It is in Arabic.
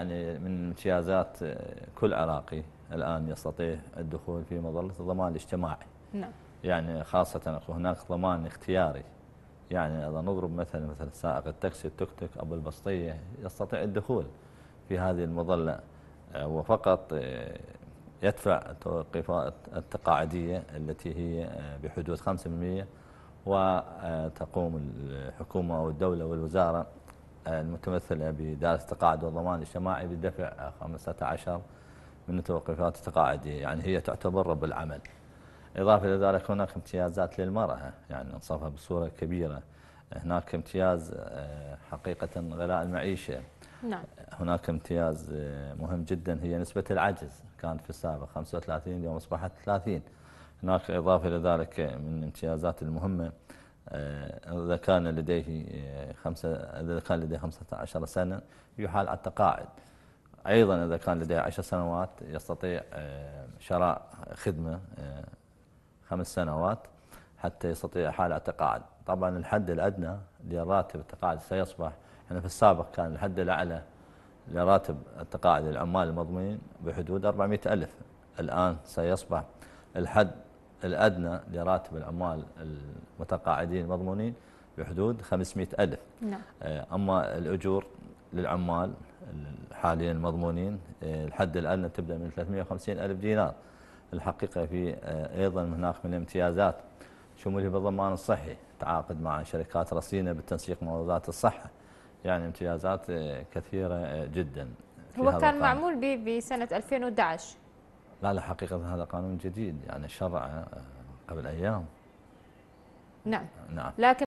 يعني من امتيازات آه، كل عراقي الآن يستطيع الدخول في مظلة الضمان الاجتماعي نعم يعني خاصة هناك ضمان اختياري يعني إذا نضرب مثلا مثل سائق التاكسي التوك توك أبو البسطية يستطيع الدخول في هذه المظلة آه، وفقط آه، يدفع التوقيفات التقاعدية التي هي بحدود 5% وتقوم الحكومة أو الدولة والوزارة المتمثلة بدائرة التقاعد والضمان الاجتماعي بدفع 15 من التوقيفات التقاعدية يعني هي تعتبر رب العمل إضافة إلى ذلك هناك امتيازات للمرأة يعني نصفها بصورة كبيرة هناك امتياز آه، حقيقة غلاء المعيشة نعم. هناك امتياز آه، مهم جدا هي نسبة العجز كانت في السابق 35 اليوم أصبحت 30 هناك إضافة إلى ذلك من الامتيازات المهمة آه، آه، إذا كان لديه خمسة إذا كان لديه 15 سنة يحال على التقاعد أيضا إذا كان لديه 10 سنوات يستطيع آه، شراء خدمة خمس سنوات حتى يستطيع حال على التقاعد طبعا الحد الأدنى لراتب التقاعد سيصبح احنا يعني في السابق كان الحد الأعلى لراتب التقاعد العمال المضمونين بحدود 400 ألف الآن سيصبح الحد الأدنى لراتب العمال المتقاعدين المضمونين بحدود 500 ألف نعم. آه، أما الأجور للعمال الحاليين المضمونين آه، الحد الأدنى تبدأ من 350 ألف دينار الحقيقة في آه، أيضا هناك من الامتيازات شمولية بالضمان الصحي تعاقد مع شركات رصينة بالتنسيق مع وزارة الصحة يعني امتيازات كثيرة جدا هو كان معمول بسنة 2011 لا لا حقيقة هذا قانون جديد يعني شرع آه، قبل أيام نعم نعم لكن